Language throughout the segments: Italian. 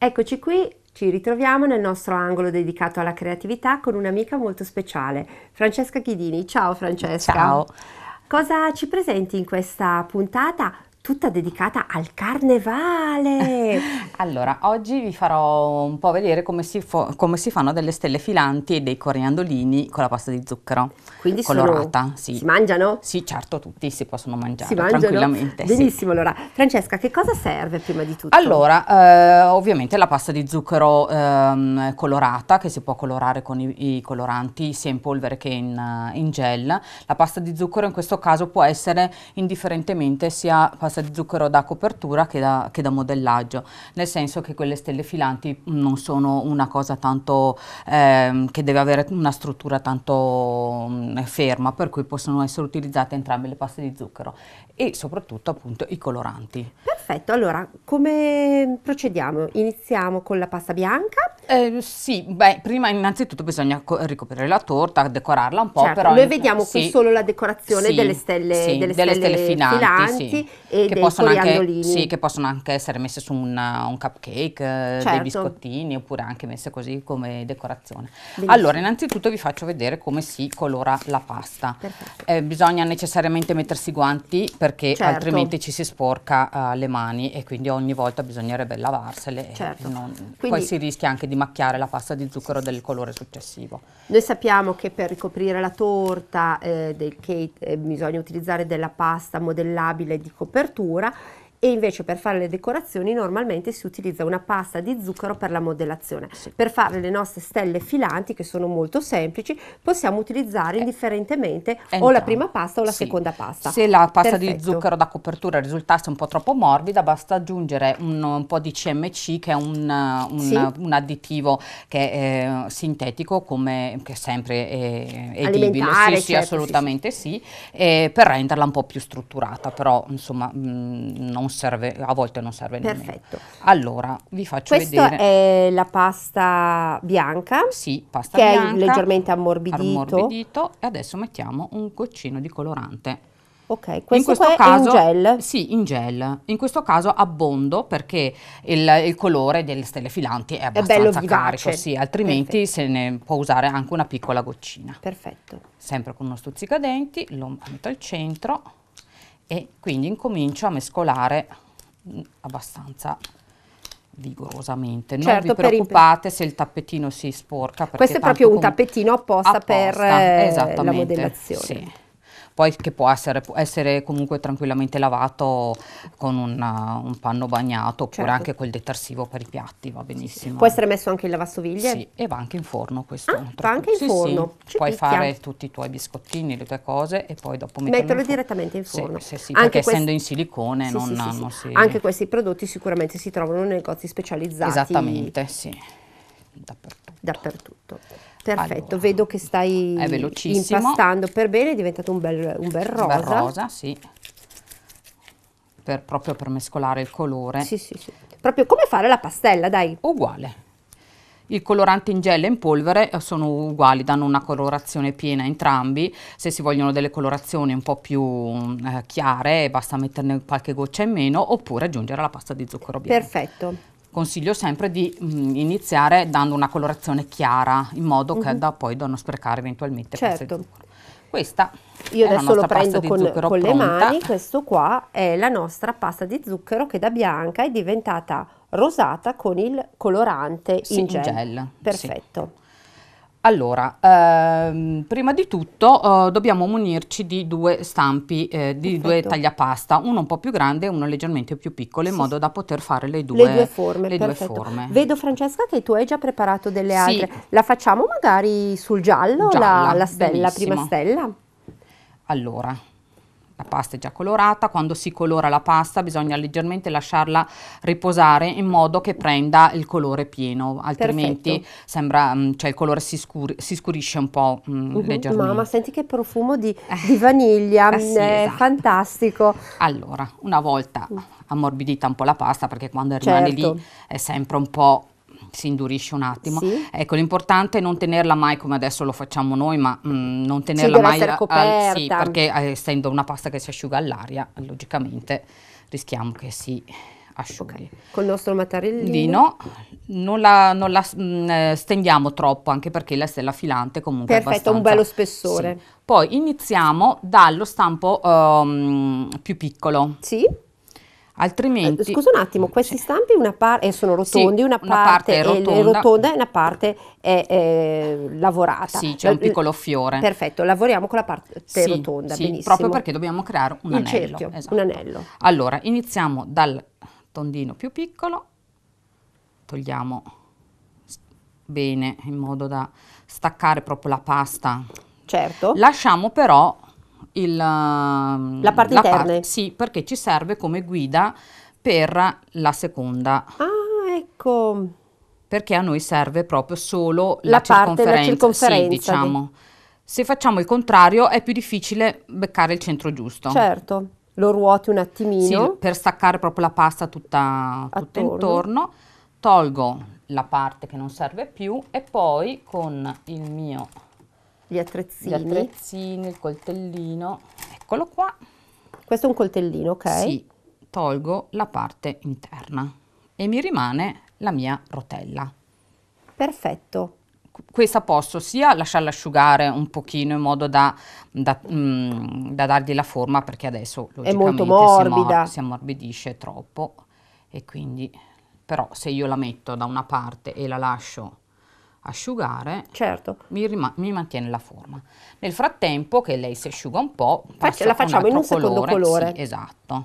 Eccoci qui, ci ritroviamo nel nostro angolo dedicato alla creatività con un'amica molto speciale, Francesca Chidini. Ciao Francesca. Ciao. Cosa ci presenti in questa puntata? tutta dedicata al carnevale. allora, oggi vi farò un po' vedere come si, come si, fanno delle stelle filanti e dei coriandolini con la pasta di zucchero. Quindi colorata, sono, sì. Si mangiano? Sì, certo, tutti si possono mangiare si tranquillamente. Benissimo, sì. allora. Francesca, che cosa serve prima di tutto? Allora, eh, ovviamente la pasta di zucchero eh, colorata, che si può colorare con i, i coloranti sia in polvere che in, eh, in gel. La pasta di zucchero in questo caso può essere indifferentemente sia pasta sia di zucchero da copertura che da, che da, modellaggio, nel senso che quelle stelle filanti mm, non sono una cosa tanto eh, che deve avere una struttura tanto mh, mm, ferma, per cui possono essere utilizzate entrambe le paste di zucchero e soprattutto appunto i coloranti. Perfetto, allora come procediamo? Iniziamo con la pasta bianca eh, sì, beh, prima innanzitutto bisogna ricoprire la torta, decorarla un po'. Certo, però noi vediamo sì, qui solo la decorazione sì, delle stelle, sì, delle delle stelle, stelle filanti, filanti e che possono, anche, sì, che possono anche essere messe su una, un cupcake, eh, certo. dei biscottini oppure anche messe così come decorazione. Benissimo. Allora, innanzitutto vi faccio vedere come si colora la pasta. Eh, bisogna necessariamente mettersi i guanti perché certo. altrimenti ci si sporca uh, le mani e quindi ogni volta bisognerebbe lavarsele certo. e non, poi si rischia anche di macchiare la pasta di zucchero del colore successivo. Noi sappiamo che per ricoprire la torta eh, del cake eh, bisogna utilizzare della pasta modellabile di copertura e invece per fare le decorazioni normalmente si utilizza una pasta di zucchero per la modellazione. Sì. Per fare le nostre stelle filanti che sono molto semplici possiamo utilizzare eh. indifferentemente Entra. o la prima pasta o la sì. seconda pasta. Se la pasta Perfetto. di zucchero da copertura risultasse un po' troppo morbida basta aggiungere un, un po' di CMC che è un, un, sì. un additivo che è eh, sintetico come che sempre è eh, edibile. Certo, sì, sì, assolutamente sì, sì. Eh, per renderla un po' più strutturata però insomma mh, mm, non non serve, a volte non serve Perfetto. nemmeno. Perfetto. Allora, vi faccio Questa vedere. Questa è la pasta bianca. Sì, pasta che bianca. Che è leggermente ammorbidito. Ammorbidito e adesso mettiamo un goccino di colorante. Ok, questo in questo caso, è in gel? Sì, in gel. In questo caso abbondo perché il, il colore delle stelle filanti è abbastanza è carico, sì, altrimenti Perfetto. se ne può usare anche una piccola goccina. Perfetto. Sempre con uno stuzzicadenti, lo metto al centro e quindi incomincio a mescolare mm, abbastanza vigorosamente. Non certo, vi preoccupate se il tappetino si sporca. Questo è proprio un tappetino apposta, apposta per eh, la modellazione. Sì poi che può essere, può essere comunque tranquillamente lavato con una, un panno bagnato oppure certo. anche col detersivo per i piatti, va benissimo. Sì. Può essere messo anche in lavastoviglie? Sì, e va anche in forno questo. Ah, va anche in sì, forno? Sì. Puoi picchia. fare tutti i tuoi biscottini, le tue cose e poi dopo metterlo, metterlo in direttamente in forno. Sì, sì, anche perché essendo in silicone non, non si... Anche questi prodotti sicuramente si trovano nei negozi specializzati. Esattamente, sì. Dappertutto. Dappertutto. Perfetto, allora, vedo che stai impastando per bene, è diventato un bel, un bel rosa. Un bel rosa, sì. Per, proprio per mescolare il colore. Sì, sì, sì. Proprio come fare la pastella, dai. Uguale. Il colorante in gel e in polvere eh, sono uguali, danno una colorazione piena entrambi. Se si vogliono delle colorazioni un po' più eh, chiare, basta metterne qualche goccia in meno oppure aggiungere la pasta di zucchero bianco. Perfetto. Consiglio sempre di mh, mm, iniziare dando una colorazione chiara, in modo mm -hmm. che mhm. da poi da non sprecare eventualmente certo. Questa io adesso lo prendo con, con le mani, questo qua è la nostra pasta di zucchero che da bianca è diventata rosata con il colorante sì, in gel. In gel Perfetto. Sì. Allora, ehm, prima di tutto eh, dobbiamo munirci di due stampi, eh, di Perfetto. due tagliapasta, uno un po' più grande e uno leggermente più piccolo, in sì, modo da poter fare le due, le due, forme, le due forme, Vedo Francesca che tu hai già preparato delle sì. altre, la facciamo magari sul giallo, Gialla, la, la, stella, la prima stella? Allora, la pasta è già colorata, quando si colora la pasta bisogna leggermente lasciarla riposare in modo che prenda il colore pieno, altrimenti sembra, mm, cioè il colore si, scuri, si scurisce un po' mm, mh, uh -huh, leggermente. Mamma, senti che profumo di, eh, di vaniglia, eh, sì, esatto. fantastico. Allora, una volta mm. ammorbidita un po' la pasta perché quando rimane certo. lì è sempre un po' si indurisce un attimo. Sì. Ecco, l'importante è non tenerla mai come adesso lo facciamo noi, ma mh, mm, non tenerla sì, mai al, sì, perché eh, essendo una pasta che si asciuga all'aria, logicamente rischiamo che si asciughi. Okay. il nostro mattarellino. Non la, non la mm, eh, stendiamo troppo, anche perché la stella filante comunque Perfetto, è abbastanza... un bello spessore. Sì. Poi iniziamo dallo stampo um, più piccolo. Sì. Altrimenti... Eh, scusa un attimo, questi stampi una par- eh, sono rotondi, sì, una, parte una, parte è rotonda. e una parte è, è lavorata. Sì, c'è un eh, piccolo fiore. Perfetto, lavoriamo con la parte sì, rotonda, sì, benissimo. proprio perché dobbiamo creare un, un anello. Cerchio, esatto. un anello. Allora, iniziamo dal tondino più piccolo, togliamo bene in modo da staccare proprio la pasta. Certo. Lasciamo però il, la parte la interna? Par- sì, perché ci serve come guida per la seconda. Ah, ecco. Perché a noi serve proprio solo la, la circonferenza. circonferenza sì, diciamo. Di... Se facciamo il contrario è più difficile beccare il centro giusto. Certo, lo ruoti un attimino. Sì, per staccare proprio la pasta tutta, tutta intorno. Tolgo la parte che non serve più e poi con il mio gli attrezzini. Gli attrezzini, il coltellino, eccolo qua. Questo è un coltellino, ok? Sì, tolgo la parte interna e mi rimane la mia rotella. Perfetto. Questa posso sia lasciarla asciugare un pochino in modo da, da, mm, da dargli la forma perché adesso è molto morbida. Si, ammorbidisce troppo e quindi però se io la metto da una parte e la lascio asciugare, certo. mi, mi, mantiene la forma. Nel frattempo che lei si asciuga un po', Faccia, la facciamo un in un colore. secondo colore. Sì, esatto.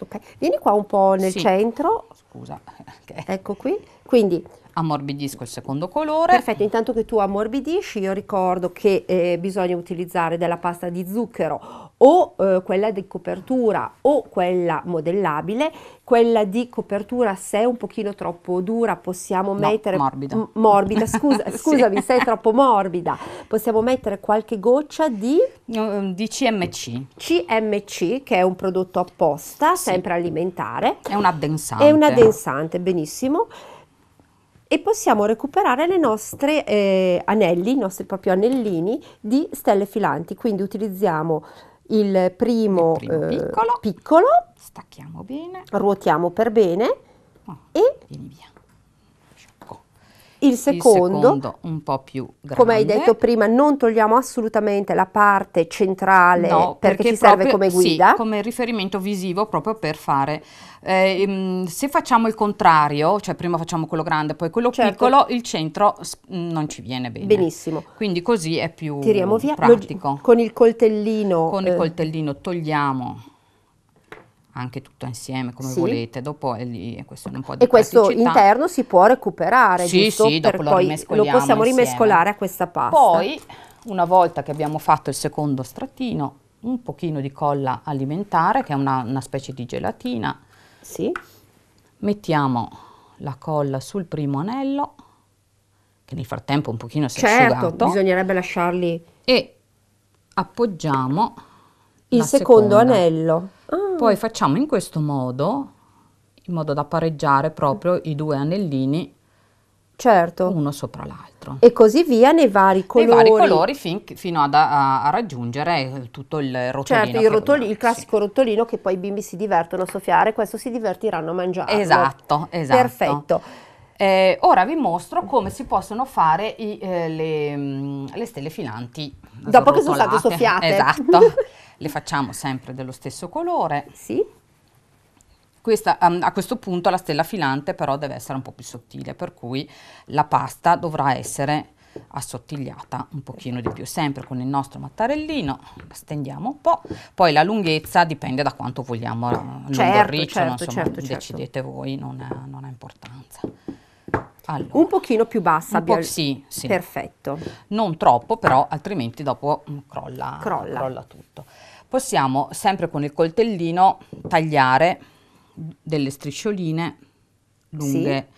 Okay. Vieni qua un po' nel sì. centro. Scusa. Okay. Ecco qui. Quindi ammorbidisco il secondo colore. Perfetto, intanto che tu ammorbidisci io ricordo che eh, bisogna utilizzare della pasta di zucchero o eh, quella di copertura o quella modellabile, quella di copertura se è un pochino troppo dura possiamo no, mettere... morbida. morbida, scusa, scusami se è troppo morbida, possiamo mettere qualche goccia di... Ehm, di CMC. CMC che è un prodotto apposta, sì. sempre alimentare. È un addensante. È un addensante, benissimo e possiamo recuperare le nostre eh, anelli, i nostri proprio anellini di stelle filanti. Quindi utilizziamo il primo, il primo eh, piccolo, piccolo, stacchiamo bene, ruotiamo per bene oh, e il secondo, il secondo, un po' più grande. Come hai detto prima, non togliamo assolutamente la parte centrale no, perché, perché, ci proprio, serve come guida. Sì, come riferimento visivo proprio per fare. Eh, ehm, se facciamo il contrario, cioè prima facciamo quello grande, poi quello certo. piccolo, il centro non ci viene bene. Benissimo. Quindi così è più Tiriamo via. pratico. Lo, con il coltellino. Con eh. il coltellino togliamo anche tutto insieme come sì. volete, dopo è lì questo è un po' di E questo praticità. interno si può recuperare, sì, giusto? Sì, dopo lo, lo, possiamo rimescolare a questa pasta. Poi, una volta che abbiamo fatto il secondo stratino, un pochino di colla alimentare, che è una, una specie di gelatina. Sì. Mettiamo la colla sul primo anello, che nel frattempo un pochino si certo, è asciugato. bisognerebbe lasciarli. E appoggiamo il secondo seconda. anello. Ah. Poi facciamo in questo modo, in modo da pareggiare proprio i due anellini certo. uno sopra l'altro. E così via nei vari colori. Nei vari colori fin, fino ad, a, a, raggiungere eh, tutto il rotolino. Certo, il, rotoli, vogliamo, il classico sì. rotolino che poi i bimbi si divertono a soffiare, questo si divertiranno a mangiare. Esatto, esatto. Perfetto. Eh, ora vi mostro come si possono fare i, eh, le, mm, le, stelle filanti. Dopo che sono state soffiate. Esatto. le facciamo sempre dello stesso colore. Sì. Questa, um, a questo punto la stella filante però deve essere un po' più sottile, per cui la pasta dovrà essere assottigliata un pochino di più, sempre con il nostro mattarellino, la stendiamo un po', poi la lunghezza dipende da quanto vogliamo certo, lungo il certo, riccio, certo, insomma, certo, certo. decidete voi, non ha, non ha importanza. Allora, un pochino più bassa. Un po', sì, sì. Perfetto. Non troppo però, altrimenti dopo mm, crolla, crolla. crolla tutto. Possiamo sempre con il coltellino tagliare delle striscioline lunghe,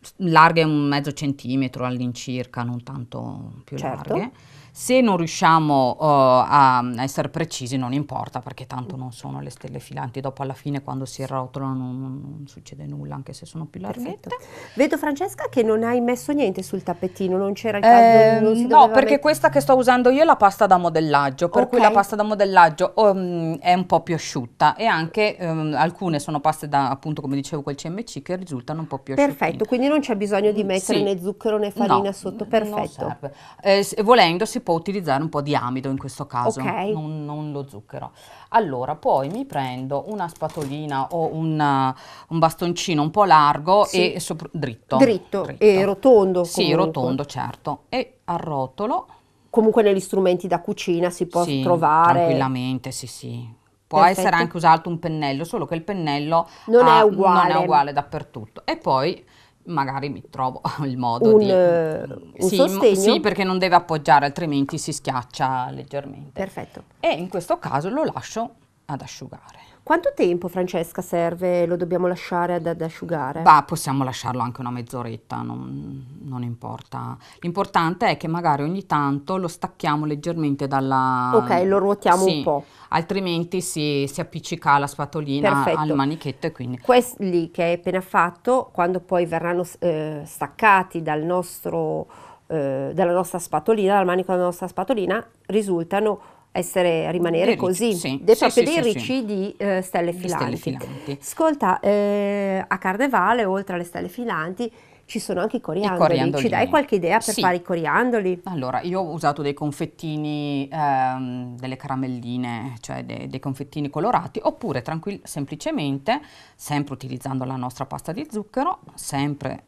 sì. larghe un mezzo centimetro all'incirca, non tanto più certo. larghe se non riusciamo uh, a, essere precisi non importa perché tanto non sono le stelle filanti, dopo alla fine quando si arrotolano non, non succede nulla anche se sono più larghette. Vedo Francesca che non hai messo niente sul tappetino, non c'era il caldo, eh, No, perché mettere. questa che sto usando io è la pasta da modellaggio, per okay. cui la pasta da modellaggio um, è un po' più asciutta e anche um, alcune sono paste da appunto come dicevo quel CMC che risultano un po' più asciutte. Perfetto, quindi non c'è bisogno di mm, mettere sì. né zucchero né farina no, sotto, perfetto. Eh, volendo si può utilizzare un po' di amido in questo caso, okay. non, non, lo zucchero. Allora, poi mi prendo una spatolina o una, uh, un bastoncino un po' largo sì. e sopra, dritto. Dritto, dritto. e rotondo Sì, comunque. rotondo, certo. E arrotolo. Comunque negli strumenti da cucina si può sì, trovare... tranquillamente, sì sì. Può Perfetto. essere anche usato un pennello, solo che il pennello non, ha, è, uguale. non è uguale dappertutto. E poi magari mi trovo il modo un, di... Eh, mm, un sì, sostegno? Sì, perché non deve appoggiare, altrimenti si schiaccia leggermente. Perfetto. E in questo caso lo lascio ad asciugare. Quanto tempo, Francesca, serve? Lo dobbiamo lasciare ad, ad asciugare? Bah, possiamo lasciarlo anche una mezz'oretta, non, non importa. L'importante è che magari ogni tanto lo stacchiamo leggermente dalla... Ok, lo ruotiamo sì, un po'. Altrimenti si, si appiccica la spatolina Perfetto. al manichetto e quindi... Quelli che hai appena fatto, quando poi verranno eh, staccati dal nostro eh, dalla nostra spatolina, dal manico della nostra spatolina, risultano essere, rimanere dei così, sì. dei, sì, proprio sì, dei ricci di eh, stelle, filanti. stelle filanti. Ascolta, eh, a Carnevale, oltre alle stelle filanti, ci sono anche i coriandoli. I coriandoli. Ci dai qualche idea per sì. fare i coriandoli? Allora, io ho usato dei confettini, ehm, delle caramelline, cioè de dei confettini colorati, oppure semplicemente, sempre utilizzando la nostra pasta di zucchero, sempre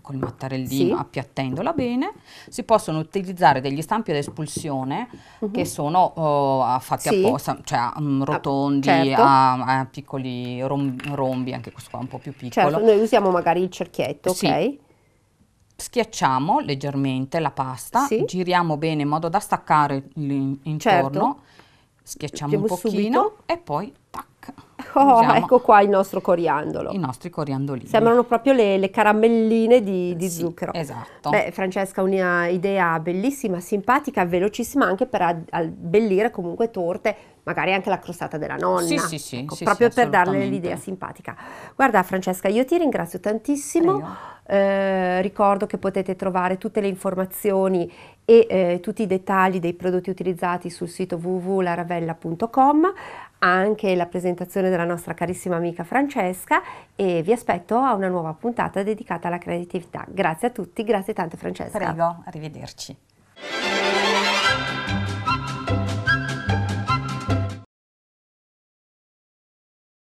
col mattarellino sì. appiattendola bene, si possono utilizzare degli stampi ad espulsione uh mhm. -huh. che sono uh, fatti sì. apposta, cioè um, rotondi, ah, certo. a, a, piccoli rom rombi, anche questo qua un po' più piccolo. Certo, noi usiamo magari il cerchietto, sì. ok? Schiacciamo leggermente la pasta, sì. giriamo bene in modo da staccare l'intorno, certo. schiacciamo Facciamo un pochino subito. e poi Oh, ecco, usiamo. ecco qua il nostro coriandolo. I nostri coriandolini. Sembrano proprio le, le caramelline di, eh di sì, zucchero. Esatto. Beh, Francesca, un'idea bellissima, simpatica, velocissima anche per abbellire comunque torte magari anche la crostata della nonna, sì, sì, sì, ecco, sì proprio sì, per darle l'idea simpatica. Guarda Francesca, io ti ringrazio tantissimo, eh, ricordo che potete trovare tutte le informazioni e eh, tutti i dettagli dei prodotti utilizzati sul sito www.laravella.com, anche la presentazione della nostra carissima amica Francesca e vi aspetto a una nuova puntata dedicata alla creatività. Grazie a tutti, grazie tante Francesca. Prego, arrivederci.